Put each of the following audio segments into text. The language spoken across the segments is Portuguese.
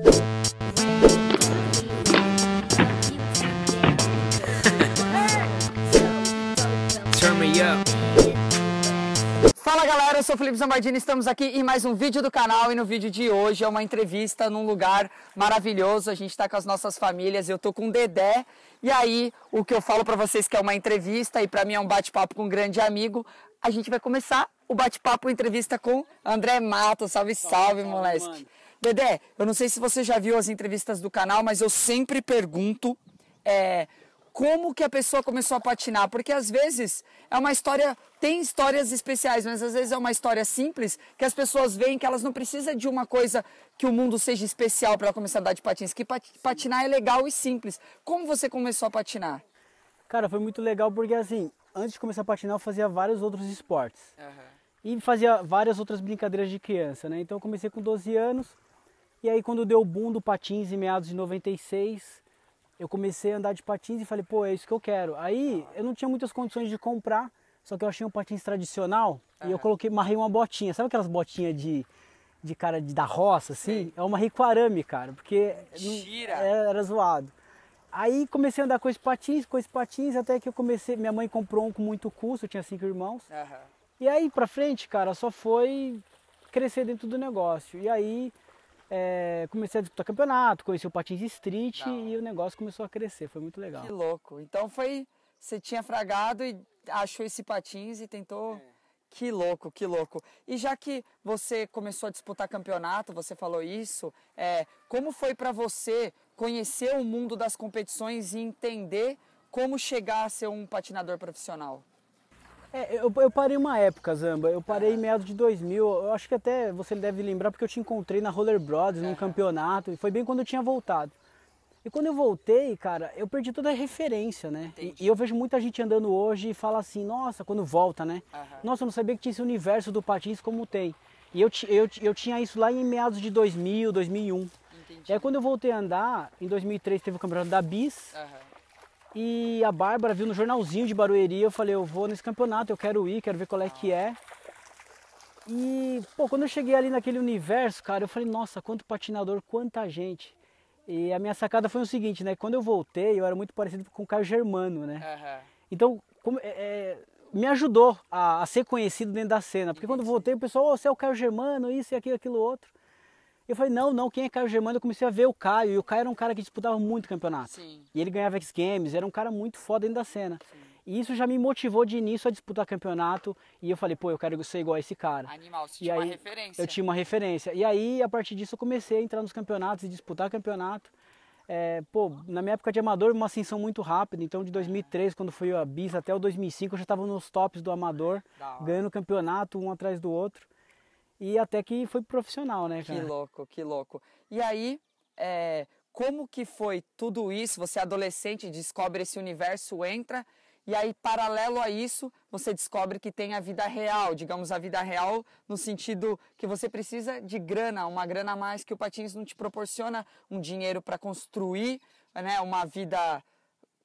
Fala galera, eu sou Felipe Zambardini, estamos aqui em mais um vídeo do canal e no vídeo de hoje é uma entrevista num lugar maravilhoso, a gente está com as nossas famílias, eu tô com o Dedé e aí o que eu falo para vocês que é uma entrevista e para mim é um bate-papo com um grande amigo, a gente vai começar o bate-papo entrevista com André Matos, salve salve, salve moleque. Dedé, eu não sei se você já viu as entrevistas do canal, mas eu sempre pergunto é, como que a pessoa começou a patinar, porque às vezes é uma história, tem histórias especiais, mas às vezes é uma história simples que as pessoas veem que elas não precisam de uma coisa que o mundo seja especial para começar a dar de patins, que patinar é legal e simples. Como você começou a patinar? Cara, foi muito legal porque assim, antes de começar a patinar eu fazia vários outros esportes. Uhum. E fazia várias outras brincadeiras de criança, né? Então eu comecei com 12 anos, e aí quando deu o boom do patins em meados de 96, eu comecei a andar de patins e falei, pô, é isso que eu quero. Aí eu não tinha muitas condições de comprar, só que eu achei um patins tradicional uhum. e eu coloquei, marrei uma botinha. Sabe aquelas botinhas de, de cara de, da roça, assim? Sim. Eu é amarrei com arame, cara, porque Mentira. Era, é, era zoado. Aí comecei a andar com esses patins, com esses patins, até que eu comecei, minha mãe comprou um com muito custo, eu tinha cinco irmãos. Uhum. E aí pra frente, cara, só foi crescer dentro do negócio. E aí é, comecei a disputar campeonato, conheci o Patins Street Não. e o negócio começou a crescer, foi muito legal. Que louco. Então foi. Você tinha fragado e achou esse patins e tentou. É. Que louco, que louco. E já que você começou a disputar campeonato, você falou isso, é, como foi para você conhecer o mundo das competições e entender como chegar a ser um patinador profissional? É, eu, eu, parei uma época, Zamba. Eu parei em meados de 2000. Eu acho que até você deve lembrar, porque eu te encontrei na Roller Brothers, num campeonato. E foi bem quando eu tinha voltado. E quando eu voltei, cara, eu perdi toda a referência, né? E, e, eu vejo muita gente andando hoje e fala assim, nossa, quando volta, né? Uhum. Nossa, eu não sabia que tinha esse universo do patins como tem. E eu, eu, eu tinha isso lá em meados de 2000, 2001. Entendi. E aí quando eu voltei a andar, em 2003 teve o campeonato da BIS. Uhum. E a Bárbara viu no jornalzinho de Barueri, eu falei, eu vou nesse campeonato, eu quero ir, quero ver qual é que é. E, pô, quando eu cheguei ali naquele universo, cara, eu falei, nossa, quanto patinador, quanta gente. E a minha sacada foi o seguinte, né? Quando eu voltei, eu era muito parecido com o Caio Germano, né? Uhum. Então, como, é, é, me ajudou a, a, ser conhecido dentro da cena. Porque Entendi. quando voltei, o pessoal, oh, você é o Caio Germano, isso e aquilo, aquilo outro. Eu falei, não, não, quem é Caio Germano? Eu comecei a ver o Caio. E o Caio era um cara que disputava muito campeonato. Sim. E ele ganhava X Games, era um cara muito foda dentro da cena. Sim. E isso já me motivou de início a disputar campeonato. E eu falei, pô, eu quero ser igual a esse cara. Animal, você e tinha aí, uma referência. Eu tinha uma referência. E aí, a partir disso, eu comecei a entrar nos campeonatos e disputar campeonato. É, pô, na minha época de amador, uma ascensão muito rápida. Então, de 2003, quando fui o bis, até o 2005, eu já estava nos tops do amador, ganhando campeonato um atrás do outro. E até que foi profissional, né, cara? Que louco, que louco. E aí, é, como que foi tudo isso? Você é adolescente, descobre esse universo, entra, e aí, paralelo a isso, você descobre que tem a vida real, digamos, a vida real no sentido que você precisa de grana, uma grana a mais que o Patins não te proporciona, um dinheiro para construir né, uma vida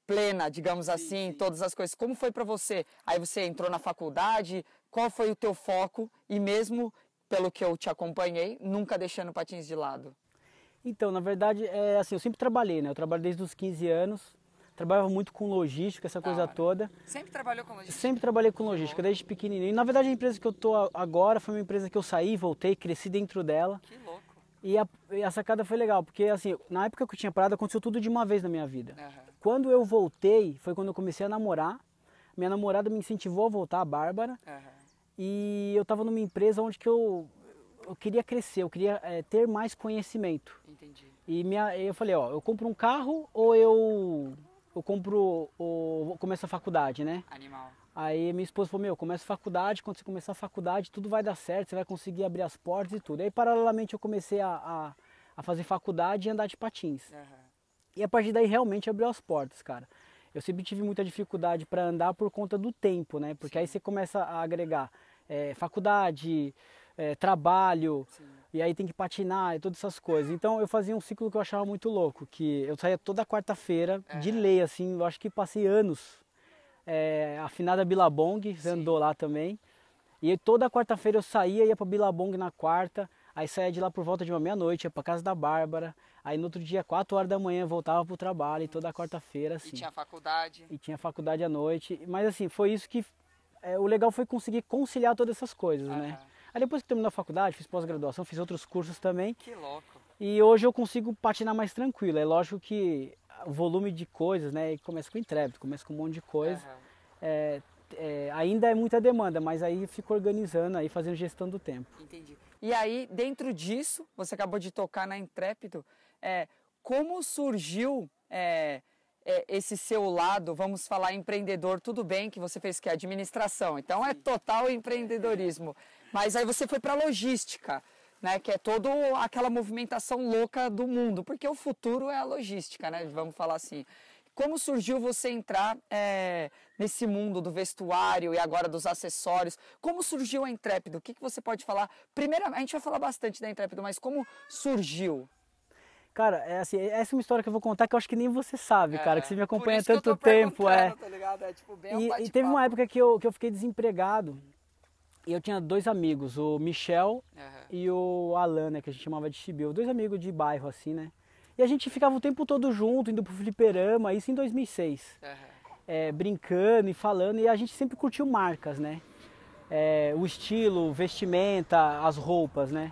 plena, digamos assim, sim, sim. todas as coisas. Como foi para você? Aí você entrou na faculdade, qual foi o teu foco? E mesmo pelo que eu te acompanhei, nunca deixando patins de lado? Então, na verdade, é assim, eu sempre trabalhei, né? Eu trabalho desde os 15 anos, trabalhava muito com logística, essa coisa toda. Sempre trabalhou com logística? Sempre trabalhei com logística, desde pequenininho. Na verdade, a empresa que eu tô agora foi uma empresa que eu saí, voltei, cresci dentro dela. Que louco. E a, e a sacada foi legal, porque assim, na época que eu tinha parado, aconteceu tudo de uma vez na minha vida. Uhum. Quando eu voltei, foi quando eu comecei a namorar. Minha namorada me incentivou a voltar, a Bárbara. Uhum e eu estava numa empresa onde que eu, eu queria crescer, eu queria é, ter mais conhecimento. Entendi. E minha, eu falei, ó, eu compro um carro ou eu, eu compro, ou começo a faculdade, né? Animal. Aí minha esposa falou, meu, começa a faculdade, quando você começar a faculdade tudo vai dar certo, você vai conseguir abrir as portas e tudo. Aí paralelamente eu comecei a, a, a fazer faculdade e andar de patins. Uhum. E a partir daí realmente abriu as portas, cara eu sempre tive muita dificuldade para andar por conta do tempo, né? Porque Sim. aí você começa a agregar é, faculdade, é, trabalho, Sim. e aí tem que patinar e todas essas coisas. Então eu fazia um ciclo que eu achava muito louco, que eu saía toda quarta-feira é. de lei, assim, eu acho que passei anos. É, afinada Bilabong, você Sim. andou lá também. E toda quarta-feira eu saía, ia para Bilabong na quarta, Aí saía de lá por volta de uma meia-noite, ia pra casa da Bárbara. Aí no outro dia, 4 horas da manhã, voltava pro trabalho e toda quarta-feira, assim. E tinha faculdade. E tinha faculdade à noite. Mas assim, foi isso que. É, o legal foi conseguir conciliar todas essas coisas, uhum. né? Aí depois que terminou a faculdade, fiz pós-graduação, fiz outros cursos também. Que louco. E hoje eu consigo patinar mais tranquilo. É lógico que o volume de coisas, né? começa com intrépido, começa com um monte de coisa. Uhum. É, é, ainda é muita demanda, mas aí fico organizando, aí fazendo gestão do tempo. Entendi. E aí, dentro disso, você acabou de tocar na Intrépido, é, como surgiu é, é, esse seu lado, vamos falar empreendedor, tudo bem que você fez que é administração, então é total empreendedorismo. Mas aí você foi para logística, né, que é toda aquela movimentação louca do mundo, porque o futuro é a logística, né, vamos falar assim. Como surgiu você entrar é, nesse mundo do vestuário e agora dos acessórios? Como surgiu a Intrépido? O que, que você pode falar? Primeiro, a gente vai falar bastante da Intrépido, mas como surgiu? Cara, é assim, é essa é uma história que eu vou contar que eu acho que nem você sabe, é, cara, que é, você me acompanha tanto tempo. É. Tá ligado? é tipo, bem e, um e teve uma época que eu, que eu fiquei desempregado. E eu tinha dois amigos, o Michel uhum. e o Alan, né, que a gente chamava de Chibiu. Dois amigos de bairro, assim, né? E a gente ficava o tempo todo junto, indo pro fliperama, isso em 2006. Uhum. É, brincando e falando, e a gente sempre curtiu marcas, né? É, o estilo, vestimenta, as roupas, né?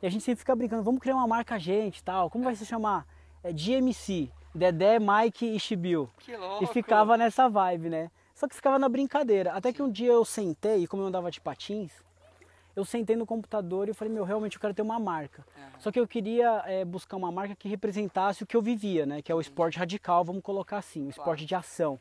E a gente sempre fica brincando, vamos criar uma marca gente tal, como vai se chamar? É DMC, Dedé, Mike e Chibio Que louco! E ficava nessa vibe, né? Só que ficava na brincadeira. Até que um dia eu sentei, e como eu andava de patins, eu sentei no computador e falei, meu, realmente eu quero ter uma marca. Uhum. Só que eu queria é, buscar uma marca que representasse o que eu vivia, né? Que é o esporte radical, vamos colocar assim, o esporte claro. de ação.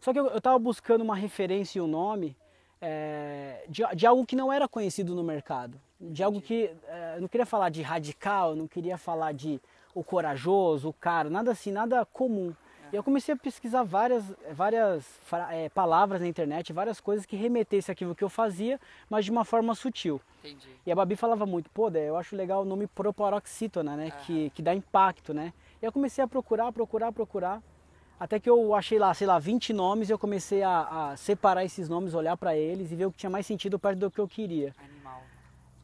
Só que eu, eu tava buscando uma referência e um nome é, de, de, algo que não era conhecido no mercado. De algo que. É, não queria falar de radical, não queria falar de o corajoso, o caro, nada assim, nada comum. E eu comecei a pesquisar várias, várias é, palavras na internet, várias coisas que remetessem aquilo que eu fazia, mas de uma forma sutil. Entendi. E a Babi falava muito, pô, eu acho legal o nome proparoxítona, né? Ah. Que, que dá impacto, né? E eu comecei a procurar, procurar, procurar. Até que eu achei lá, sei lá, 20 nomes, e eu comecei a, a separar esses nomes, olhar para eles e ver o que tinha mais sentido perto do que eu queria.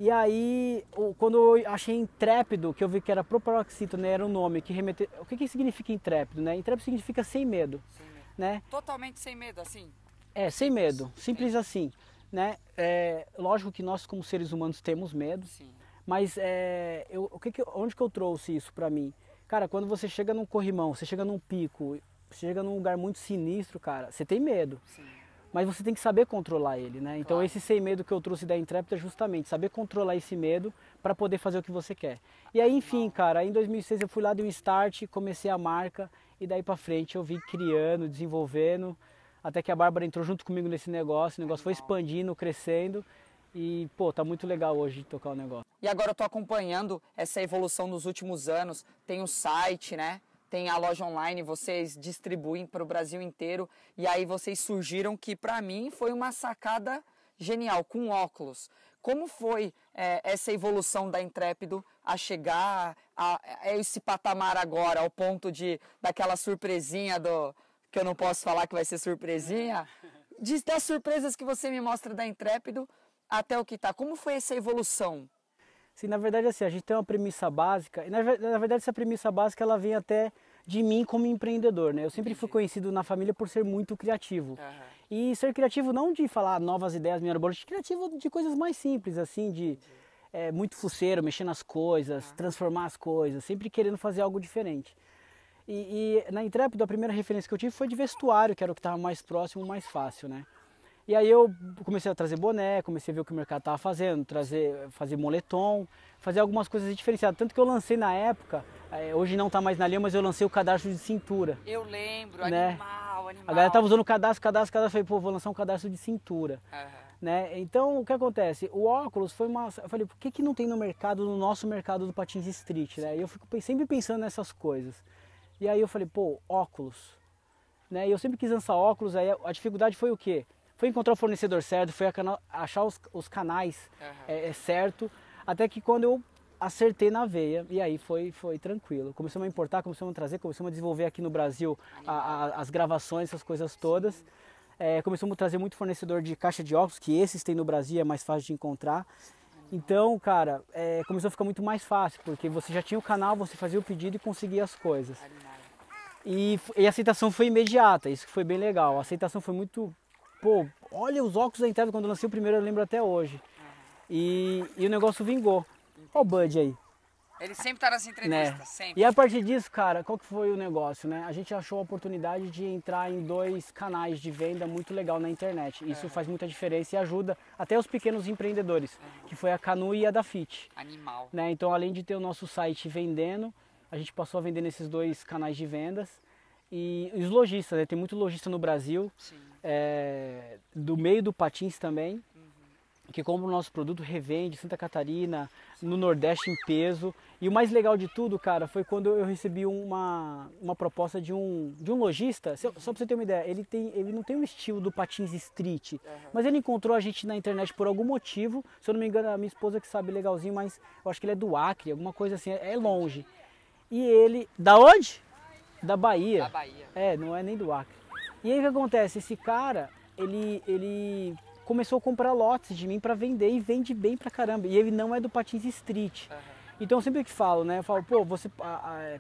E aí, quando eu achei intrépido, que eu vi que era proparoxítona, né, era um nome que remete. O que, que significa intrépido, né? Intrépido significa sem medo, sem medo. né? Totalmente sem medo, assim? É, sem medo, simples Sim. É. assim, né? É, lógico que nós, como seres humanos, temos medo, Sim. mas é, eu, o que que, onde que eu trouxe isso para mim? Cara, quando você chega num corrimão, você chega num pico, você chega num lugar muito sinistro, cara, você tem medo. Sim mas você tem que saber controlar ele, né? Então claro. esse sem medo que eu trouxe da Intrépida é justamente saber controlar esse medo para poder fazer o que você quer. E aí, enfim, cara, em 2006 eu fui lá de um start, comecei a marca e daí para frente eu vim criando, desenvolvendo, até que a Bárbara entrou junto comigo nesse negócio, o negócio foi expandindo, crescendo e, pô, tá muito legal hoje tocar o negócio. E agora eu tô acompanhando essa evolução nos últimos anos, tem o um site, né? tem a loja online, vocês distribuem para o Brasil inteiro e aí vocês surgiram que para mim foi uma sacada genial com óculos. Como foi é, essa evolução da Intrépido a chegar a, a, esse patamar agora, ao ponto de daquela surpresinha do que eu não posso falar que vai ser surpresinha, de, das surpresas que você me mostra da Intrépido até o que está. Como foi essa evolução? sim na verdade, assim, a gente tem uma premissa básica, e na, verdade essa premissa básica ela vem até de mim como empreendedor, né? Eu sempre fui conhecido na família por ser muito criativo. Uhum. E ser criativo não de falar novas ideias, melhor bola, criativo de coisas mais simples, assim, de é, muito fuceiro, mexer nas coisas, uhum. transformar as coisas, sempre querendo fazer algo diferente. E, e na Intrépido, a primeira referência que eu tive foi de vestuário, que era o que estava mais próximo, mais fácil, né? E aí eu comecei a trazer boné, comecei a ver o que o mercado estava fazendo, trazer, fazer moletom, fazer algumas coisas diferenciadas. Tanto que eu lancei na época, eh, hoje não está mais na linha, mas eu lancei o cadastro de cintura. Eu lembro, né? animal, animal. A galera estava usando o cadastro, cadastro, cadastro. falei, pô, vou lançar um cadastro de cintura. Uhum. Né? Então, o que acontece? O óculos foi uma... Eu falei, por que, que não tem no mercado, no nosso mercado do patins street, né? E eu fico sempre pensando nessas coisas. E aí eu falei, pô, óculos. Né? E eu sempre quis lançar óculos, aí a dificuldade foi o quê? Foi encontrar o fornecedor certo, foi achar os, os canais uhum. é, certo, até que quando eu acertei na veia e aí foi, foi tranquilo. Começamos a importar, começamos a trazer, começamos a desenvolver aqui no Brasil a, a, as gravações, essas coisas todas. É, começamos a trazer muito fornecedor de caixa de óculos, que esses tem no Brasil, é mais fácil de encontrar. Então, cara, é, começou a ficar muito mais fácil, porque você já tinha o canal, você fazia o pedido e conseguia as coisas. E, e a aceitação foi imediata, isso que foi bem legal. A aceitação foi muito pô, olha os óculos da Intelli quando eu lancei o primeiro, eu lembro até hoje. E, e o negócio vingou. Olha o Bud aí. Ele sempre tá nessa entrevista, né? sempre. E a partir disso, cara, qual que foi o negócio, né? A gente achou a oportunidade de entrar em dois canais de venda muito legal na internet. Isso uhum. faz muita diferença e ajuda até os pequenos empreendedores, uhum. que foi a Canu e a da Fit. Animal. Né? Então, além de ter o nosso site vendendo, a gente passou a vender nesses dois canais de vendas. E os lojistas, né? tem muito lojista no Brasil, é, do meio do patins também, uhum. que compra o nosso produto, revende Santa Catarina, Sim. no Nordeste em peso. E o mais legal de tudo, cara, foi quando eu recebi uma, uma proposta de um, de um lojista, só pra você ter uma ideia, ele, tem, ele não tem um estilo do patins street, uhum. mas ele encontrou a gente na internet por algum motivo, se eu não me engano, a minha esposa que sabe legalzinho, mas eu acho que ele é do Acre, alguma coisa assim, é, é longe. E ele, da onde? Da Bahia. Da Bahia. É, não é nem do Acre. E aí o que acontece? Esse cara, ele, ele começou a comprar lotes de mim para vender e vende bem pra caramba. E ele não é do Patins Street. Uhum. Então sempre que falo, né? Eu falo, pô, você,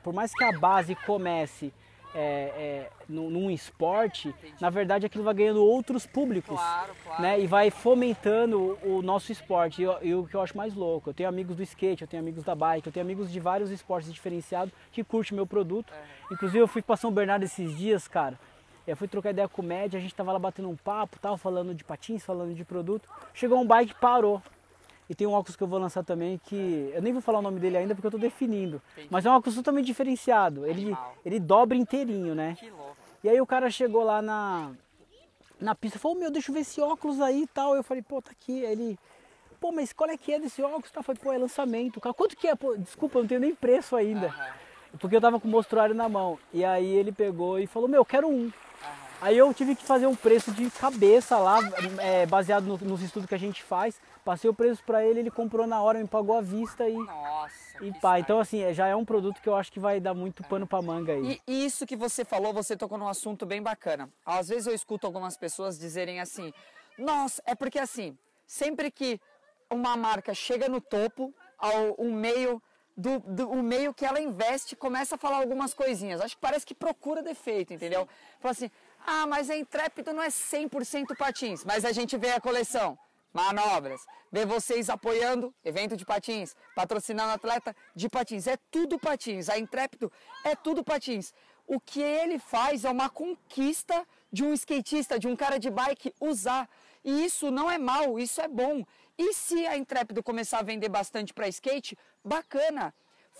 por mais que a base comece é, é, num, num esporte, Entendi. na verdade aquilo vai ganhando outros públicos claro, claro. Né? e vai fomentando o nosso esporte. E, e o que eu acho mais louco, eu tenho amigos do skate, eu tenho amigos da bike, eu tenho amigos de vários esportes diferenciados que curtem meu produto. É. Inclusive eu fui para São Bernardo esses dias, cara, eu fui trocar ideia com o médio, a gente tava lá batendo um papo, tava falando de patins, falando de produto. Chegou um bike parou. E tem um óculos que eu vou lançar também que é. eu nem vou falar o nome dele ainda porque eu estou definindo. Entendi. Mas é um óculos totalmente diferenciado. Ele, ele dobra inteirinho, né? Que louco. E aí o cara chegou lá na, na pista e falou: Meu, deixa eu ver esse óculos aí e tal. Eu falei: Pô, tá aqui. Aí ele, pô, mas qual é que é desse óculos? Tá, eu falei: Pô, é lançamento. Cara, quanto que é? Pô, desculpa, eu não tenho nem preço ainda. Porque eu tava com o mostruário na mão. E aí ele pegou e falou: Meu, eu quero um. Aí eu tive que fazer um preço de cabeça lá, é, baseado no, nos estudos que a gente faz. Passei o preço para ele, ele comprou na hora, me pagou à vista e. Nossa! E pá, então assim, é, já é um produto que eu acho que vai dar muito pano pra manga aí. E isso que você falou, você tocou num assunto bem bacana. Às vezes eu escuto algumas pessoas dizerem assim: nossa, é porque assim, sempre que uma marca chega no topo, ao um meio do, do, o meio que ela investe começa a falar algumas coisinhas. Acho que parece que procura defeito, entendeu? Sim. Fala assim, ah, mas a é Intrépido não é 100% patins, mas a gente vê a coleção. Manobras, ver vocês apoiando evento de patins, patrocinando atleta de patins, é tudo patins. A Intrépido é tudo patins. O que ele faz é uma conquista de um skatista, de um cara de bike usar. E isso não é mal, isso é bom. E se a Intrépido começar a vender bastante para skate, bacana.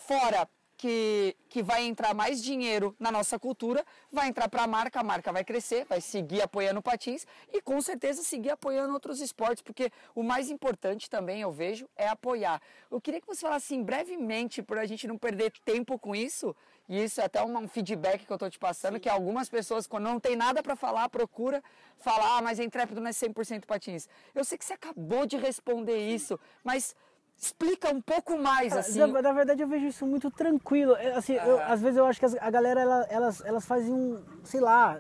Fora que, que vai entrar mais dinheiro na nossa cultura, vai entrar para a marca, a marca vai crescer, vai seguir apoiando o patins e com certeza seguir apoiando outros esportes, porque o mais importante também eu vejo é apoiar. Eu queria que você falasse assim, brevemente, para a gente não perder tempo com isso, e isso é até um, feedback que eu estou te passando, Sim. que algumas pessoas, quando não tem nada para falar, procura falar, ah, mas é intrépido não é 100% patins. Eu sei que você acabou de responder isso, mas Explica um pouco mais, ah, assim. Na, na verdade, eu vejo isso muito tranquilo. É, assim, eu, ah. às vezes eu acho que a galera, ela, elas, elas fazem um, sei lá,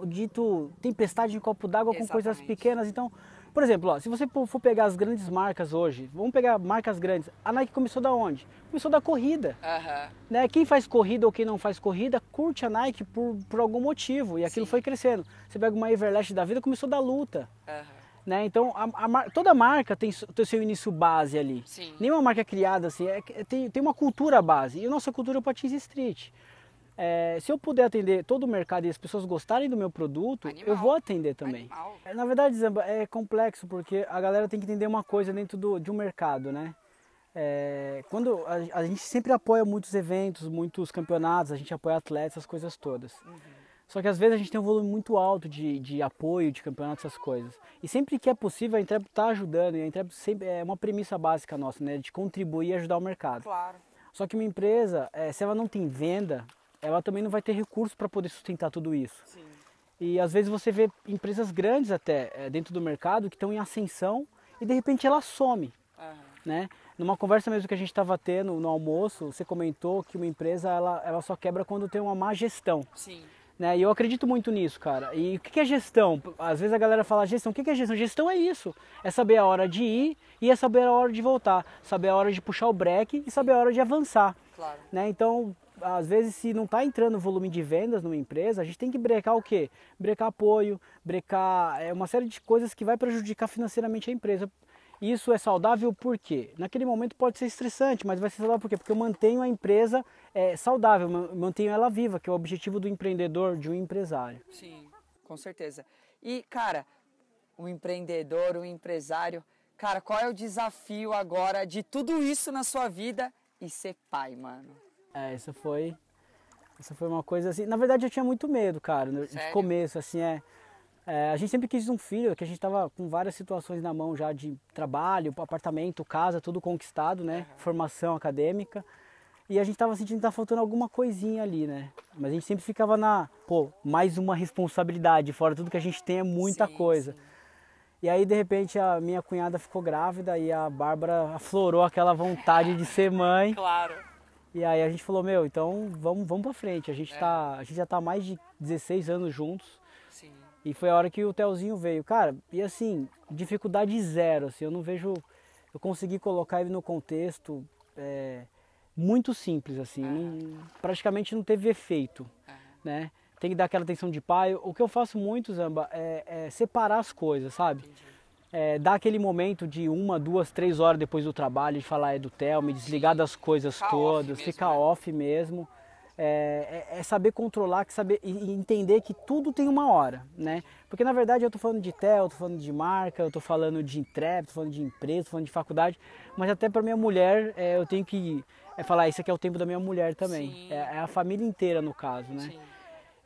o dito tempestade em copo d'água com coisas pequenas. Então, por exemplo, ó, se você for pegar as grandes marcas hoje, vamos pegar marcas grandes. A Nike começou da onde? Começou da corrida. Né? Quem faz corrida ou quem não faz corrida curte a Nike por, por algum motivo e aquilo Sim. foi crescendo. Você pega uma Everlast da vida, começou da luta. Né? Então, a, a, toda marca tem, tem seu início base ali. Sim. Nenhuma marca é criada assim, é, tem, tem uma cultura base. E a nossa cultura é o Patins Street. É, se eu puder atender todo o mercado e as pessoas gostarem do meu produto, Animal. eu vou atender também. É, na verdade, Zamba, é complexo porque a galera tem que entender uma coisa dentro do, de um mercado, né? É, quando a, a, gente sempre apoia muitos eventos, muitos campeonatos, a gente apoia atletas, essas coisas todas. Uhum. Só que às vezes a gente tem um volume muito alto de, de apoio, de campeonato, essas coisas. E sempre que é possível, a Entrep está ajudando. E a Entrep sempre é uma premissa básica nossa, né? De contribuir e ajudar o mercado. Claro. Só que uma empresa, é, se ela não tem venda, ela também não vai ter recurso para poder sustentar tudo isso. Sim. E às vezes você vê empresas grandes até é, dentro do mercado que estão em ascensão e de repente ela some. Uhum. Né? Numa conversa mesmo que a gente estava tendo no almoço, você comentou que uma empresa ela, ela só quebra quando tem uma má gestão. Sim. Né? E eu acredito muito nisso, cara. E o que é gestão? Às vezes a galera fala gestão. O que é gestão? Gestão é isso. É saber a hora de ir e é saber a hora de voltar. Saber a hora de puxar o breque e saber a hora de avançar. Claro. Né? Então, às vezes, se não está entrando volume de vendas numa empresa, a gente tem que brecar o quê? Brecar apoio, brecar é uma série de coisas que vai prejudicar financeiramente a empresa. Isso é saudável porque naquele momento pode ser estressante, mas vai ser saudável por quê? Porque eu mantenho a empresa é, saudável, mantenho ela viva, que é o objetivo do empreendedor, de um empresário. Sim, com certeza. E, cara, o um empreendedor, o um empresário, cara, qual é o desafio agora de tudo isso na sua vida e ser pai, mano? É, isso foi. Isso foi uma coisa assim. Na verdade, eu tinha muito medo, cara, no começo, assim, é. É, a gente sempre quis um filho, que a gente estava com várias situações na mão já de trabalho, apartamento, casa, tudo conquistado, né? Uhum. Formação acadêmica. E a gente tava sentindo que tá faltando alguma coisinha ali, né? Mas a gente sempre ficava na, pô, mais uma responsabilidade, fora tudo que a gente tem é muita sim, coisa. Sim. E aí, de repente, a minha cunhada ficou grávida e a Bárbara aflorou aquela vontade de ser mãe. Claro. E aí a gente falou, meu, então vamos, vamos pra frente. A gente, é. tá, a gente já tá mais de 16 anos juntos. Sim. E foi a hora que o Telzinho veio. Cara, e assim, dificuldade zero, assim, eu não vejo... Eu consegui colocar ele no contexto... É, muito simples, assim, uhum. não, praticamente não teve efeito, uhum. né? Tem que dar aquela atenção de pai. O que eu faço muito, Zamba, é, é separar as coisas, sabe? É, dar aquele momento de uma, duas, três horas depois do trabalho, de falar é do Theo, me desligar das coisas ficar todas, né? off ficar mesmo, off né? mesmo. É, é, saber controlar, que saber e entender que tudo tem uma hora, né? Porque na verdade eu estou falando de tel, eu tô falando de marca, eu estou falando de entrega, estou falando de empresa, estou falando de faculdade, mas até para minha mulher é, eu tenho que é falar, ah, esse aqui é o tempo da minha mulher também. É, é, a família inteira, no caso, né? Sim.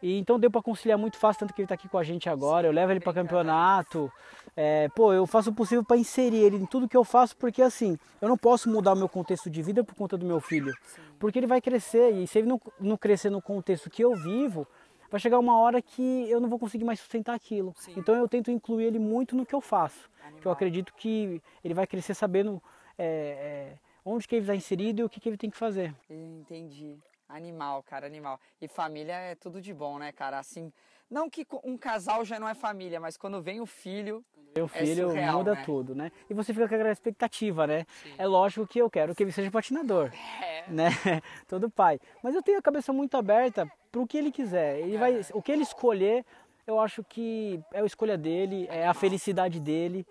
E então deu para conciliar muito fácil, tanto que ele está aqui com a gente agora, Sim, eu levo ele para campeonato. É, pô, eu faço o possível para inserir ele em tudo que eu faço, porque assim, eu não posso mudar o meu contexto de vida por conta do meu filho. Sim. Porque ele vai crescer, e se ele não, não crescer no contexto que eu vivo, vai chegar uma hora que eu não vou conseguir mais sustentar aquilo. Sim. Então eu tento incluir ele muito no que eu faço. Animal. Que eu acredito que ele vai crescer sabendo. É, é, onde que ele está inserido e o que, que ele tem que fazer. Entendi. Animal, cara, animal. E família é tudo de bom, né, cara? Assim, não que um casal já não é família, mas quando vem o filho, O é filho é surreal, muda né? tudo, né? E você fica com aquela expectativa, né? Sim. É lógico que eu quero que ele seja patinador, é. né? Todo pai. Mas eu tenho a cabeça muito aberta para o que ele quiser. Ele é. vai, o que ele escolher, eu acho que é a escolha dele, é a felicidade dele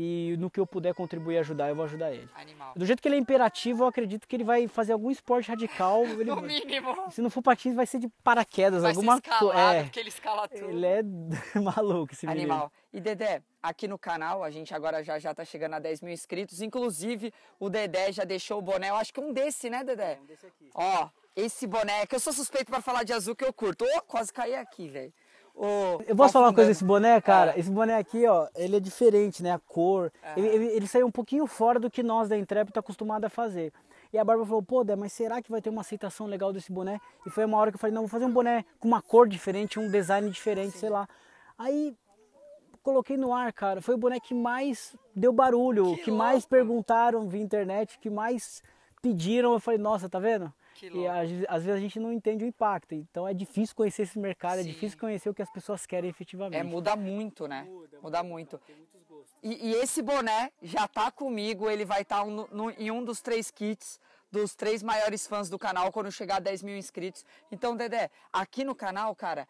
e no que eu puder contribuir e ajudar, eu vou ajudar ele. Animal. Do jeito que ele é imperativo, eu acredito que ele vai fazer algum esporte radical. Ele, no mínimo. Se não for patins, vai ser de paraquedas, vai alguma coisa. É, porque ele escala tudo. Ele é maluco esse menino. Animal. E Dedé, aqui no canal, a gente agora já já tá chegando a 10 mil inscritos. Inclusive, o Dedé já deixou o boné, eu acho que um desse, né, Dedé? É, um desse aqui. Ó, esse boné, que eu sou suspeito para falar de azul que eu curto. Oh, quase caí aqui, velho. Oh, eu posso falar uma coisa desse boné, cara? É. Esse boné aqui, ó, ele é diferente, né? A cor. É. Ele, ele, ele, saiu um pouquinho fora do que nós da Intrep tá acostumado a fazer. E a Bárbara falou, pô, Dé, mas será que vai ter uma aceitação legal desse boné? E foi uma hora que eu falei, não, vou fazer um boné com uma cor diferente, um design diferente, Sim. sei lá. Aí coloquei no ar, cara. Foi o boné que mais deu barulho, que, que mais perguntaram via internet, que mais pediram. Eu falei, nossa, tá vendo? e às, às, vezes a gente não entende o impacto. Então é difícil conhecer esse mercado, é Sim. é difícil conhecer o que as pessoas querem efetivamente. É, muda muito, né? Muda, muda muito. E, e, esse boné já tá comigo, ele vai estar tá um, em um dos três kits dos três maiores fãs do canal quando chegar a 10 mil inscritos. Então, Dedé, aqui no canal, cara,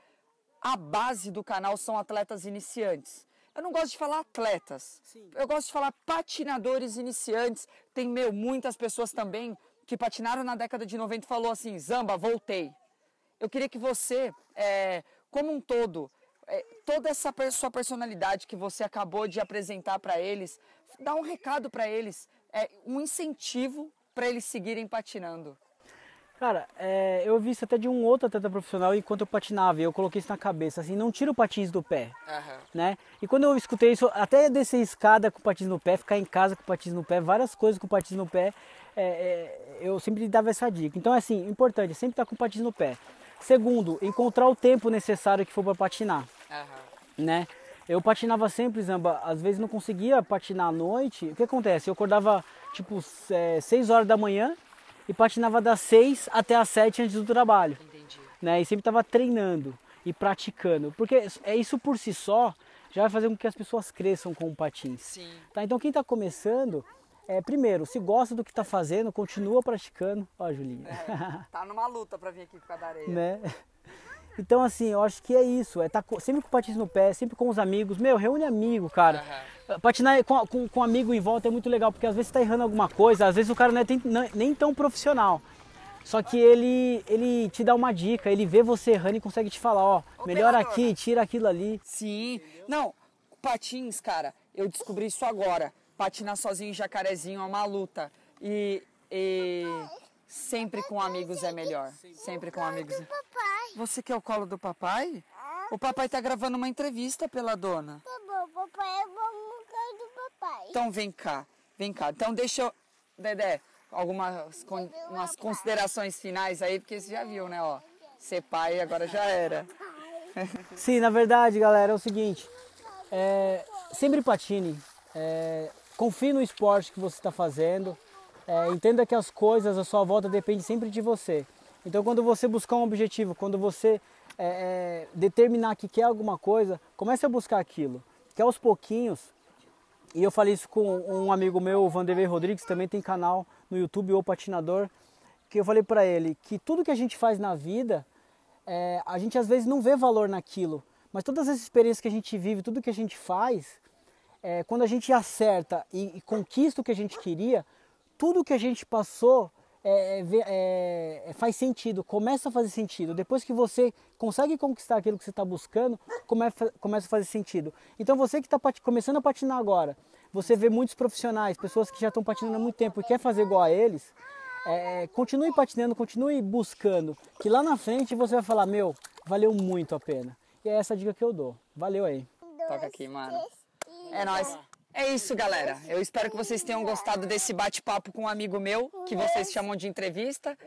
a base do canal são atletas iniciantes. Eu não gosto de falar atletas. Sim. Eu gosto de falar patinadores iniciantes. Tem, meu, muitas pessoas também que patinaram na década de 90 falou assim: Zamba, voltei. Eu queria que você, é, como um todo, é, toda essa sua personalidade que você acabou de apresentar para eles, dá um recado para eles, é, um incentivo para eles seguirem patinando. Cara, é, eu vi isso até de um outro atleta profissional enquanto eu patinava, e eu coloquei isso na cabeça, assim, não tira o patins do pé, uhum. né? E quando eu escutei isso, até descer escada com o patins no pé, ficar em casa com o patins no pé, várias coisas com o patins no pé, é, é, eu sempre dava essa dica. Então, é assim, importante, sempre estar tá com o patins no pé. Segundo, encontrar o tempo necessário que for para patinar, uhum. né? Eu patinava sempre, Zamba, às vezes não conseguia patinar à noite. O que acontece? Eu acordava, tipo, é, 6 horas da manhã, e patinava das 6 até as 7 antes do trabalho. Entendi. Né? E sempre estava treinando e praticando. Porque é isso por si só já vai fazer com que as pessoas cresçam com o patins. Sim. Tá? Então quem está começando, é, primeiro, se gosta do que está fazendo, continua praticando. Ó, Julinha. É, tá numa luta para vir aqui com a areia. Né? Então, assim, eu acho que é isso. É tá sempre com o patins no pé, sempre com os amigos. Meu, reúne amigo, cara. Uhum. Patinar é com, com, com, amigo em volta é muito legal, porque às vezes você está errando alguma coisa, às vezes o cara não é tem, é, nem tão profissional. Só que ele, ele te dá uma dica, ele vê você errando e consegue te falar, ó, melhor aqui, tira aquilo ali. Sim. Não, patins, cara, eu descobri isso agora. Patinar sozinho em Jacarezinho é uma luta. E, e sempre com amigos é melhor. Sempre com amigos. É... Você quer o colo do papai? O papai está gravando uma entrevista pela dona. Tá bom, papai, eu vou no colo do papai. Então vem cá, vem cá. Então deixa eu... Dedé, algumas con... umas considerações finais aí, porque você já viu, né, ó. Ser pai agora já era. Sim, na verdade, galera, é o seguinte. É, sempre patine. É, confie no esporte que você está fazendo. É, entenda que as coisas a sua volta dependem sempre de você. Então, quando você buscar um objetivo, quando você é, é, determinar que quer alguma coisa, comece a buscar aquilo. Que aos pouquinhos, e eu falei isso com um amigo meu, o Vanderlei Rodrigues, também tem canal no YouTube, O Patinador, que eu falei para ele que tudo que a gente faz na vida, é, a gente às vezes não vê valor naquilo, mas todas as experiências que a gente vive, tudo que a gente faz, é, quando a gente acerta e, e, conquista o que a gente queria, tudo que a gente passou é é, é, é, faz sentido, começa a fazer sentido. Depois que você consegue conquistar aquilo que você está buscando, começa, começa a fazer sentido. Então você que está começando a patinar agora, você vê muitos profissionais, pessoas que já estão patinando há muito tempo e quer fazer igual a eles, é, é, continue patinando, continue buscando, que lá na frente você vai falar, meu, valeu muito a pena. E é essa a dica que eu dou. Valeu aí. Toca aqui, mano. É nóis. É isso, galera. Eu espero que vocês tenham gostado desse bate-papo com um amigo meu, que vocês chamam de entrevista.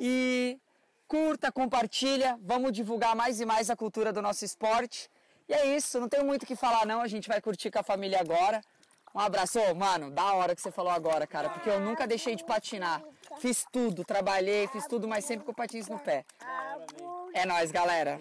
E curta, compartilha, vamos divulgar mais e mais a cultura do nosso esporte. E é isso, não tenho muito o que falar não, a gente vai curtir com a família agora. Um abraço, oh, mano, da hora que você falou agora, cara, porque eu nunca deixei de patinar. Fiz tudo, trabalhei, fiz tudo, mas sempre com patins no pé. É nós, galera.